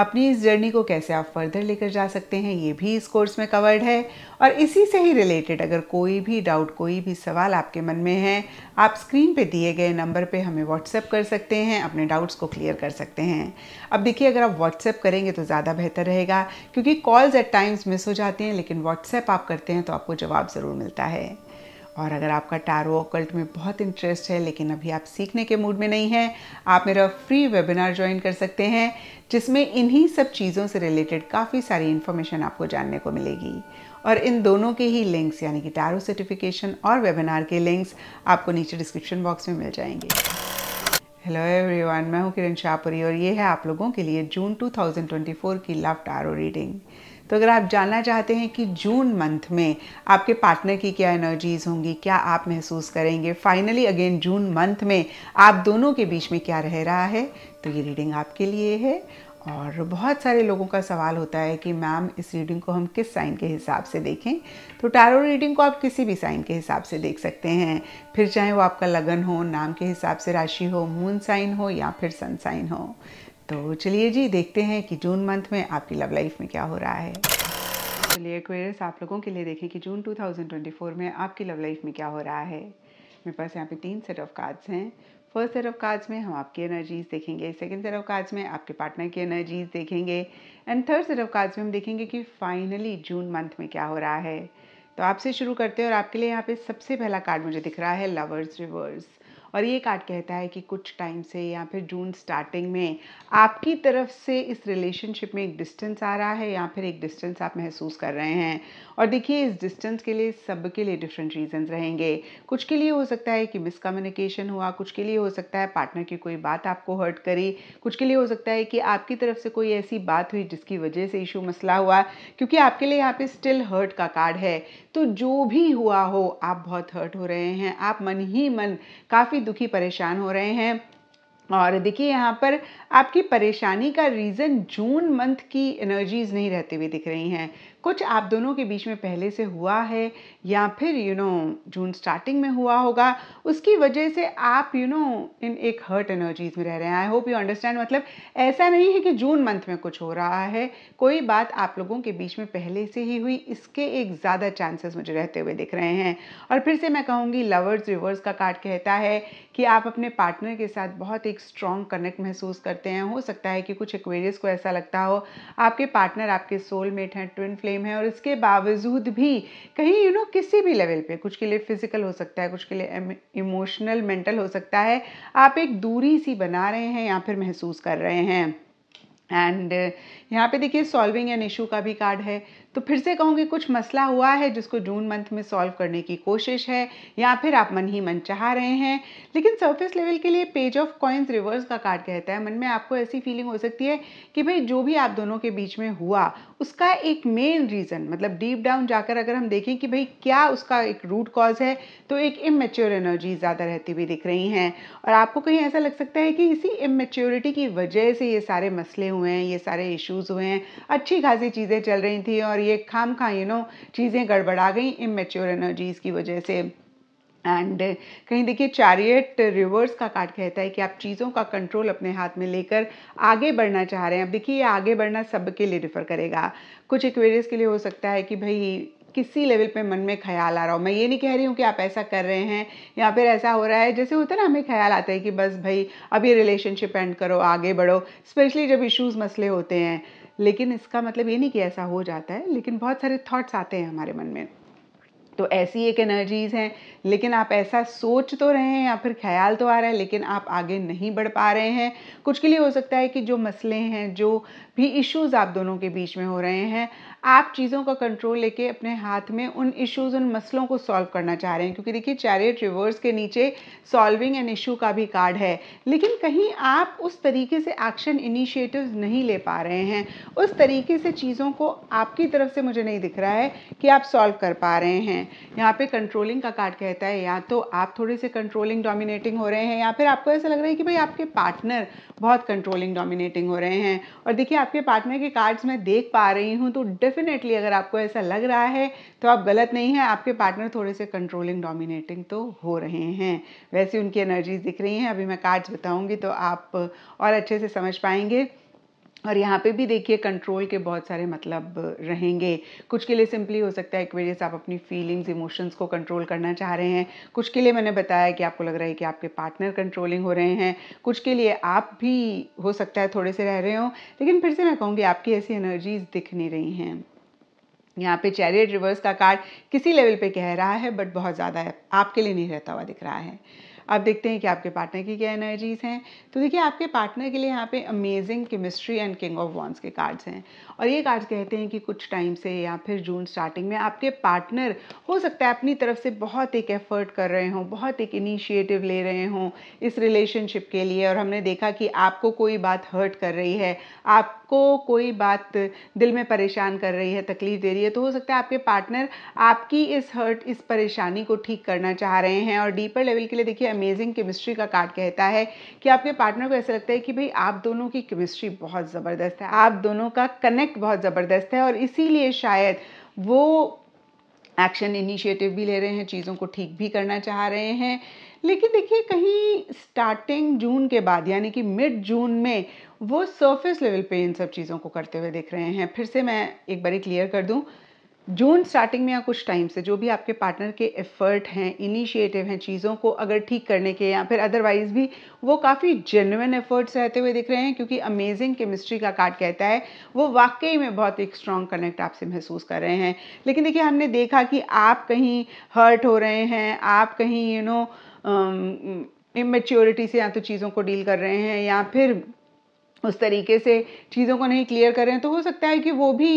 अपनी इस जर्नी को कैसे आप फर्दर लेकर जा सकते हैं ये भी इस कोर्स में कवर्ड है और इसी से ही रिलेटेड अगर कोई भी डाउट कोई भी सवाल आपके मन में है आप स्क्रीन पे दिए गए नंबर पे हमें व्हाट्सएप कर सकते हैं अपने डाउट्स को क्लियर कर सकते हैं अब देखिए अगर आप व्हाट्सएप करेंगे तो ज़्यादा बेहतर रहेगा क्योंकि कॉल्स एट टाइम्स मिस हो जाते हैं लेकिन व्हाट्सएप आप करते हैं तो आपको जवाब ज़रूर मिलता है और अगर आपका टैरो ओकल्ट में बहुत इंटरेस्ट है लेकिन अभी आप सीखने के मूड में नहीं हैं आप मेरा फ्री वेबिनार ज्वाइन कर सकते हैं जिसमें इन्हीं सब चीज़ों से रिलेटेड काफ़ी सारी इन्फॉर्मेशन आपको जानने को मिलेगी और इन दोनों के ही लिंक्स यानी कि टैरो सर्टिफिकेशन और वेबिनार के लिंक्स आपको नीचे डिस्क्रिप्शन बॉक्स में मिल जाएंगे हेलो एवरीवन मैं हूं किरण शाहपुरी और ये है आप लोगों के लिए जून 2024 की लव टारो रीडिंग तो अगर आप जानना चाहते हैं कि जून मंथ में आपके पार्टनर की क्या एनर्जीज होंगी क्या आप महसूस करेंगे फाइनली अगेन जून मंथ में आप दोनों के बीच में क्या रह रहा है तो ये रीडिंग आपके लिए है और बहुत सारे लोगों का सवाल होता है कि मैम इस रीडिंग को हम किस साइन के हिसाब से देखें तो टैरो रीडिंग को आप किसी भी साइन के हिसाब से देख सकते हैं फिर चाहे वो आपका लगन हो नाम के हिसाब से राशि हो मून साइन हो या फिर सन साइन हो तो चलिए जी देखते हैं कि जून मंथ में आपकी लव लाइफ में क्या हो रहा है चलिए एक्वेरियस आप लोगों के लिए देखें कि जून 2024 में आपकी लव लाइफ में क्या हो रहा है मेरे पास यहाँ पे तीन सेट ऑफ कार्ड्स हैं फर्स्ट सेट ऑफ कार्ड्स में हम आपकी एनर्जीज देखेंगे सेकेंड सेट ऑफ कार्ड्स में आपके पार्टनर की एनर्जीज देखेंगे and third set of cards में हम देखेंगे कि फाइनली जून मंथ में क्या हो रहा है तो आपसे शुरू करते हैं और आपके लिए यहाँ पे सबसे पहला कार्ड मुझे दिख रहा है लवर्स रिवर्स और ये कार्ड कहता है कि कुछ टाइम से या फिर जून स्टार्टिंग में आपकी तरफ से इस रिलेशनशिप में एक डिस्टेंस आ रहा है या फिर एक डिस्टेंस आप महसूस कर रहे हैं और देखिए इस डिस्टेंस के लिए सबके लिए डिफरेंट रीजंस रहेंगे कुछ के लिए हो सकता है कि मिसकम्युनिकेशन हुआ कुछ के लिए हो सकता है पार्टनर की कोई बात आपको हर्ट करी कुछ के लिए हो सकता है कि आपकी तरफ से कोई ऐसी बात हुई जिसकी वजह से इशू मसला हुआ क्योंकि आपके लिए यहाँ पे स्टिल हर्ट का कार्ड है तो जो भी हुआ हो आप बहुत हर्ट हो रहे हैं आप मन ही मन काफ़ी दुखी परेशान हो रहे हैं और देखिए यहाँ पर आपकी परेशानी का रीज़न जून मंथ की एनर्जीज़ नहीं रहती हुई दिख रही हैं कुछ आप दोनों के बीच में पहले से हुआ है या फिर यू नो जून स्टार्टिंग में हुआ होगा उसकी वजह से आप यू नो इन एक हर्ट एनर्जीज में रह रहे हैं आई होप यू अंडरस्टैंड मतलब ऐसा नहीं है कि जून मंथ में कुछ हो रहा है कोई बात आप लोगों के बीच में पहले से ही हुई इसके एक ज़्यादा चांसेस मुझे रहते हुए दिख रहे हैं और फिर से मैं कहूँगी लवर्स रिवर्स का कार्ड कहता है कि आप अपने पार्टनर के साथ बहुत एक स्ट्रॉन्ग कनेक्ट महसूस करते हैं हो सकता है कि कुछ एक्वेरियस को ऐसा लगता हो आपके पार्टनर आपके सोलमेट हैं ट्विन फ्लेम सेम है और इसके बावजूद भी कहीं यू you नो know, किसी भी लेवल पे कुछ के लिए फिजिकल हो सकता है कुछ के लिए इमोशनल मेंटल हो सकता है आप एक दूरी सी बना रहे हैं या फिर महसूस कर रहे हैं एंड यहाँ पे देखिए सॉल्विंग एन इशू का भी कार्ड है तो फिर से कहूँगी कुछ मसला हुआ है जिसको जून मंथ में सॉल्व करने की कोशिश है या फिर आप मन ही मन चाह रहे हैं लेकिन सरफेस लेवल के लिए पेज ऑफ कॉइन्स रिवर्स का कार्ड कहता है मन में आपको ऐसी फीलिंग हो सकती है कि भाई जो भी आप दोनों के बीच में हुआ उसका एक मेन रीज़न मतलब डीप डाउन जाकर अगर हम देखें कि भाई क्या उसका एक रूट कॉज है तो एक इमेच्योर एनर्जी ज़्यादा रहती हुई दिख रही हैं और आपको कहीं ऐसा लग सकता है कि इसी इमेच्योरिटी की वजह से ये सारे मसले हुए हैं ये सारे इश्यूज़ हुए हैं अच्छी खासी चीज़ें चल रही थी और ये खाम खा यू नो चीज़ें गड़बड़ा गई इमेच्योर एनर्जीज़ की वजह से एंड कहीं देखिए चैरियट रिवर्स का कार्ड कहता है कि आप चीज़ों का कंट्रोल अपने हाथ में लेकर आगे बढ़ना चाह रहे हैं अब देखिए ये आगे बढ़ना सबके लिए रिफ़र करेगा कुछ एक्वेरियस के लिए हो सकता है कि भाई किसी लेवल पे मन में ख्याल आ रहा हो मैं ये नहीं कह रही हूँ कि आप ऐसा कर रहे हैं या फिर ऐसा हो रहा है जैसे होता है ना हमें ख्याल आता है कि बस भाई अब ये रिलेशनशिप एंड करो आगे बढ़ो स्पेशली जब इश्यूज़ मसले होते हैं लेकिन इसका मतलब ये नहीं कि ऐसा हो जाता है लेकिन बहुत सारे थॉट्स आते हैं हमारे मन में तो ऐसी एक एनर्जीज़ हैं लेकिन आप ऐसा सोच तो रहे हैं या फिर ख्याल तो आ रहा है लेकिन आप आगे नहीं बढ़ पा रहे हैं कुछ के लिए हो सकता है कि जो मसले हैं जो भी इश्यूज़ आप दोनों के बीच में हो रहे हैं आप चीज़ों का कंट्रोल लेके अपने हाथ में उन इश्यूज़ उन मसलों को सॉल्व करना चाह रहे हैं क्योंकि देखिए चैरियट रिवर्स के नीचे सॉल्विंग एन इशू का भी कार्ड है लेकिन कहीं आप उस तरीके से एक्शन इनिशिएटिव नहीं ले पा रहे हैं उस तरीके से चीज़ों को आपकी तरफ से मुझे नहीं दिख रहा है कि आप सॉल्व कर पा रहे हैं हैं यहाँ पे कंट्रोलिंग का कार्ड कहता है या तो आप थोड़े से कंट्रोलिंग डोमिनेटिंग हो रहे हैं या फिर आपको ऐसा लग रहा है कि भाई आपके पार्टनर बहुत कंट्रोलिंग डोमिनेटिंग हो रहे हैं और देखिए आपके पार्टनर के कार्ड्स मैं देख पा रही हूँ तो डेफिनेटली अगर आपको ऐसा लग रहा है तो आप गलत नहीं है आपके पार्टनर थोड़े से कंट्रोलिंग डोमिनेटिंग तो हो रहे हैं वैसे उनकी एनर्जीज दिख रही हैं अभी मैं कार्ड्स बताऊँगी तो आप और अच्छे से समझ पाएंगे और यहाँ पे भी देखिए कंट्रोल के बहुत सारे मतलब रहेंगे कुछ के लिए सिंपली हो सकता है एक्वेरियस आप अपनी फीलिंग्स इमोशंस को कंट्रोल करना चाह रहे हैं कुछ के लिए मैंने बताया कि आपको लग रहा है कि आपके पार्टनर कंट्रोलिंग हो रहे हैं कुछ के लिए आप भी हो सकता है थोड़े से रह रहे हो लेकिन फिर से मैं कहूँगी आपकी ऐसी एनर्जीज दिख नहीं रही हैं यहाँ पे चैरियड रिवर्स का कार्ड किसी लेवल पे कह रहा है बट बहुत ज़्यादा आपके लिए नहीं रहता हुआ दिख रहा है अब देखते हैं कि आपके पार्टनर की क्या एनर्जीज हैं तो देखिए आपके पार्टनर के लिए यहाँ पे amazing chemistry and king of wands के कार्ड्स हैं और ये कार्ड्स कहते हैं कि कुछ टाइम से या फिर जून स्टार्टिंग में आपके पार्टनर हो सकता है अपनी तरफ से बहुत एक एफर्ट कर रहे हों बहुत एक इनिशिएटिव ले रहे हों इस रिलेशनशिप के लिए और हमने देखा कि आपको कोई बात हर्ट कर रही है आप आपको कोई बात दिल में परेशान कर रही है तकलीफ दे रही है तो हो सकता है आपके पार्टनर आपकी इस हर्ट इस परेशानी को ठीक करना चाह रहे हैं और डीपर लेवल के लिए देखिए अमेजिंग केमिस्ट्री का कार्ड कहता है कि आपके पार्टनर को ऐसा लगता है कि भाई आप दोनों की केमिस्ट्री बहुत ज़बरदस्त है आप दोनों का कनेक्ट बहुत ज़बरदस्त है और इसीलिए शायद वो एक्शन इनिशिएटिव भी ले रहे हैं चीज़ों को ठीक भी करना चाह रहे हैं लेकिन देखिए कहीं स्टार्टिंग जून के बाद यानी कि मिड जून में वो सरफेस लेवल पे इन सब चीज़ों को करते हुए देख रहे हैं फिर से मैं एक बार क्लियर कर दूं जून स्टार्टिंग में या कुछ टाइम से जो भी आपके पार्टनर के एफर्ट हैं इनिशिएटिव हैं चीज़ों को अगर ठीक करने के या फिर अदरवाइज़ भी वो काफ़ी जेनुअन एफर्ट्स रहते हुए दिख रहे हैं क्योंकि अमेजिंग केमिस्ट्री का कार्ड कहता है वो वाकई में बहुत एक स्ट्रॉन्ग कनेक्ट आपसे महसूस कर रहे हैं लेकिन देखिए हमने देखा कि आप कहीं हर्ट हो रहे हैं आप कहीं यू नो इमेच्योरिटी से या तो चीज़ों को डील कर रहे हैं या फिर उस तरीके से चीज़ों को नहीं क्लियर कर रहे हैं तो हो सकता है कि वो भी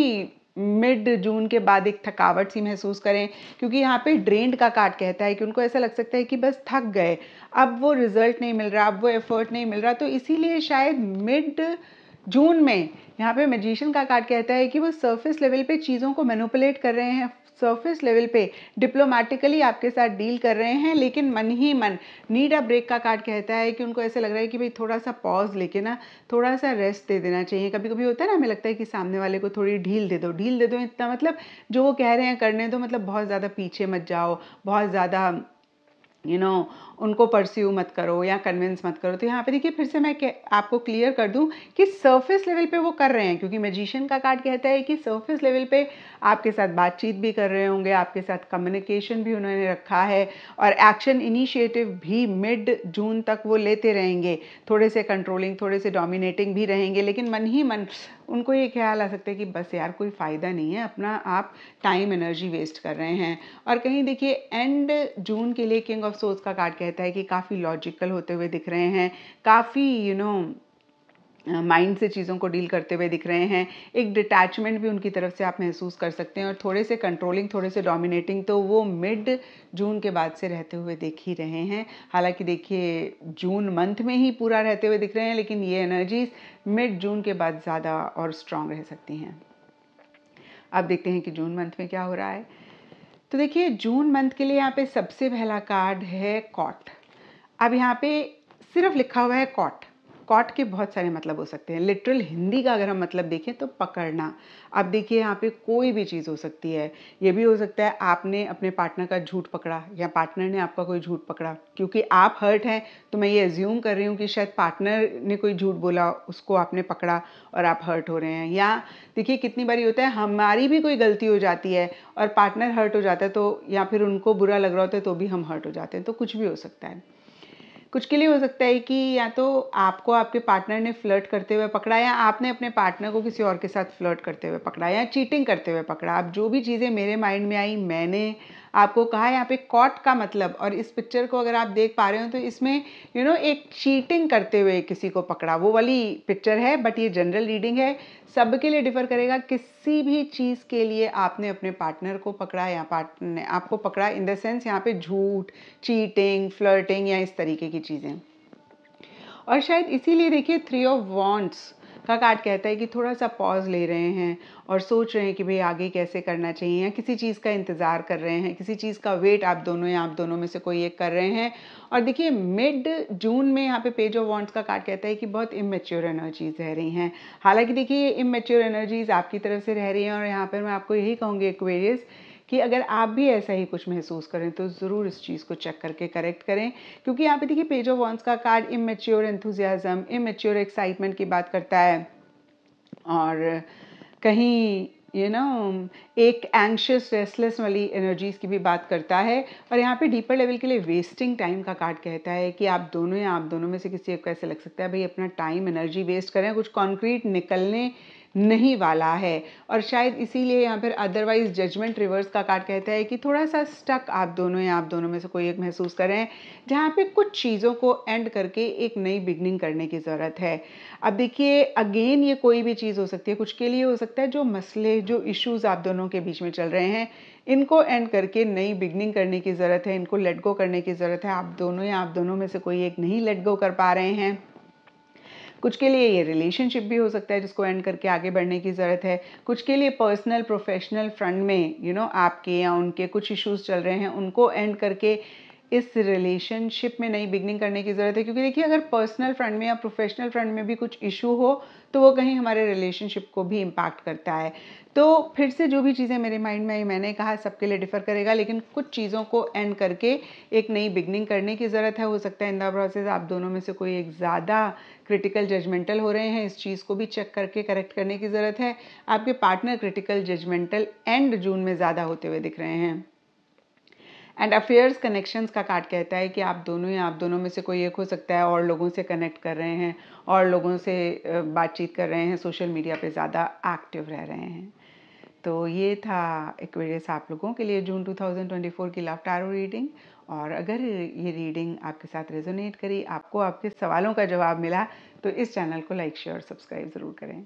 मिड जून के बाद एक थकावट सी महसूस करें क्योंकि यहाँ पे ड्रेंड का कार्ड कहता है कि उनको ऐसा लग सकता है कि बस थक गए अब वो रिजल्ट नहीं मिल रहा अब वो एफर्ट नहीं मिल रहा तो इसीलिए शायद मिड जून में यहाँ पे मैजिशियन का कार्ड कहता है कि वो सरफेस लेवल पे चीज़ों को मैनुपलेट कर रहे हैं सरफेस लेवल पे डिप्लोमेटिकली आपके साथ डील कर रहे हैं लेकिन मन ही मन नीड अ ब्रेक का कार्ड कहता है कि उनको ऐसे लग रहा है कि भाई थोड़ा सा पॉज लेके ना थोड़ा सा रेस्ट दे देना चाहिए कभी कभी होता है ना हमें लगता है कि सामने वाले को थोड़ी ढील दे दो ढील दे दो इतना मतलब जो वो कह रहे हैं करने दो मतलब बहुत ज़्यादा पीछे मत जाओ बहुत ज़्यादा यू नो उनको परस्यू मत करो या कन्विंस मत करो तो यहाँ पे देखिए फिर से मैं आपको क्लियर कर दूँ कि सरफेस लेवल पे वो कर रहे हैं क्योंकि मैजिशियन का कार्ड कहता है कि सरफेस लेवल पे आपके साथ बातचीत भी कर रहे होंगे आपके साथ कम्युनिकेशन भी उन्होंने रखा है और एक्शन इनिशिएटिव भी मिड जून तक वो लेते रहेंगे थोड़े से कंट्रोलिंग थोड़े से डोमिनेटिंग भी रहेंगे लेकिन मन ही मन उनको ये ख्याल आ सकता है कि बस यार कोई फ़ायदा नहीं है अपना आप टाइम एनर्जी वेस्ट कर रहे हैं और कहीं देखिए एंड जून के लिए किंग ऑफ सोर्स का कार्ड कहता है कि काफ़ी लॉजिकल होते हुए दिख रहे हैं काफ़ी यू नो माइंड से चीज़ों को डील करते हुए दिख रहे हैं एक डिटैचमेंट भी उनकी तरफ से आप महसूस कर सकते हैं और थोड़े से कंट्रोलिंग थोड़े से डोमिनेटिंग तो वो मिड जून के बाद से रहते हुए दिख ही रहे हैं हालांकि देखिए जून मंथ में ही पूरा रहते हुए दिख रहे हैं लेकिन ये एनर्जीज मिड जून के बाद ज़्यादा और स्ट्रांग रह सकती हैं अब देखते हैं कि जून मंथ में क्या हो रहा है तो देखिए जून मंथ के लिए यहाँ पे सबसे पहला कार्ड है कॉट अब यहाँ पे सिर्फ लिखा हुआ है कॉट कॉट के बहुत सारे मतलब हो सकते हैं लिटरल हिंदी का अगर हम मतलब देखें तो पकड़ना अब देखिए यहाँ पे कोई भी चीज़ हो सकती है ये भी हो सकता है आपने अपने पार्टनर का झूठ पकड़ा या पार्टनर ने आपका कोई झूठ पकड़ा क्योंकि आप हर्ट हैं तो मैं ये एज्यूम कर रही हूँ कि शायद पार्टनर ने कोई झूठ बोला उसको आपने पकड़ा और आप हर्ट हो रहे हैं या देखिए कितनी बारी होता है हमारी भी कोई गलती हो जाती है और पार्टनर हर्ट हो जाता है तो या फिर उनको बुरा लग रहा होता है तो भी हम हर्ट हो जाते हैं तो कुछ भी हो सकता है कुछ के लिए हो सकता है कि या तो आपको आपके पार्टनर ने फ्लर्ट करते हुए पकड़ा या आपने अपने पार्टनर को किसी और के साथ फ्लर्ट करते हुए पकड़ा या चीटिंग करते हुए पकड़ा आप जो भी चीज़ें मेरे माइंड में आई मैंने आपको कहा यहाँ पे कॉट का मतलब और इस पिक्चर को अगर आप देख पा रहे हो तो इसमें यू you नो know, एक चीटिंग करते हुए किसी को पकड़ा वो वाली पिक्चर है बट ये जनरल रीडिंग है सबके लिए डिफर करेगा किसी भी चीज़ के लिए आपने अपने पार्टनर को पकड़ा या पार्टनर आपको पकड़ा इन द सेंस यहाँ पे झूठ चीटिंग फ्लर्टिंग या इस तरीके की चीज़ें और शायद इसीलिए देखिए थ्री ऑफ वॉन्ट्स काकाट कहता है कि थोड़ा सा पॉज ले रहे हैं और सोच रहे हैं कि भाई आगे कैसे करना चाहिए या किसी चीज़ का इंतज़ार कर रहे हैं किसी चीज़ का वेट आप दोनों या आप दोनों में से कोई एक कर रहे हैं और देखिए मिड जून में यहाँ पे पेज ऑफ वॉन्ट्स का कार्ड कहता है कि बहुत इमेच्योर एनर्जीज रह रही हैं हालांकि देखिए ये इमेच्योर एनर्जीज आपकी तरफ से रह रही हैं और यहाँ पर मैं आपको यही कहूँगी एक्वेरियस कि अगर आप भी ऐसा ही कुछ महसूस करें तो ज़रूर इस चीज़ को चेक करके करेक्ट करें क्योंकि यहाँ पे देखिए पेज ऑफ वॉन्स का card immature enthusiasm immature excitement की बात करता है और कहीं यू you नो know, एक एंशियस रेस्टलेस वाली एनर्जीज़ की भी बात करता है और यहाँ पे डीपर लेवल के लिए वेस्टिंग टाइम का कार्ड कहता है कि आप दोनों या आप दोनों में से किसी एक को ऐसे लग सकता है भाई अपना टाइम एनर्जी वेस्ट करें कुछ कॉन्क्रीट निकलने नहीं वाला है और शायद इसीलिए यहाँ पर अदरवाइज जजमेंट रिवर्स का कार्ड कहता है कि थोड़ा सा स्टक आप दोनों या आप दोनों में से कोई एक महसूस कर रहे हैं जहाँ पे कुछ चीज़ों को एंड करके एक नई बिगनिंग करने की ज़रूरत है अब देखिए अगेन ये कोई भी चीज़ हो सकती है कुछ के लिए हो सकता है जो मसले जो इश्यूज़ आप दोनों के बीच में चल रहे हैं इनको एंड करके नई बिगनिंग करने की ज़रूरत है इनको लेट गो करने की ज़रूरत है आप दोनों या आप दोनों में से कोई एक नहीं लेट गो कर पा रहे हैं कुछ के लिए ये रिलेशनशिप भी हो सकता है जिसको एंड करके आगे बढ़ने की ज़रूरत है कुछ के लिए पर्सनल प्रोफेशनल फ्रंट में यू you नो know, आपके या उनके कुछ इश्यूज़ चल रहे हैं उनको एंड करके इस रिलेशनशिप में नई बिगनिंग करने की ज़रूरत है क्योंकि देखिए अगर पर्सनल फ्रंट में या प्रोफेशनल फ्रंट में भी कुछ इशू हो तो वो कहीं हमारे रिलेशनशिप को भी इम्पैक्ट करता है तो फिर से जो भी चीज़ें मेरे माइंड में आई मैंने कहा सबके लिए डिफ़र करेगा लेकिन कुछ चीज़ों को एंड करके एक नई बिगनिंग करने की ज़रूरत है हो सकता है इन द प्रोसेस आप दोनों में से कोई एक ज़्यादा क्रिटिकल जजमेंटल हो रहे हैं इस चीज़ को भी चेक करके करेक्ट करने की ज़रूरत है आपके partner critical judgemental and June में ज़्यादा होते हुए दिख रहे हैं एंड अफेयर्स कनेक्शंस का कार्ड कहता है कि आप दोनों या आप दोनों में से कोई एक हो सकता है और लोगों से कनेक्ट कर रहे हैं और लोगों से बातचीत कर रहे हैं सोशल मीडिया पे ज़्यादा एक्टिव रह रहे हैं तो ये था एक्वेरियस आप लोगों के लिए जून 2024 की लव टारो रीडिंग और अगर ये रीडिंग आपके साथ रेजोनेट करी आपको आपके सवालों का जवाब मिला तो इस चैनल को लाइक शेयर और सब्सक्राइब ज़रूर करें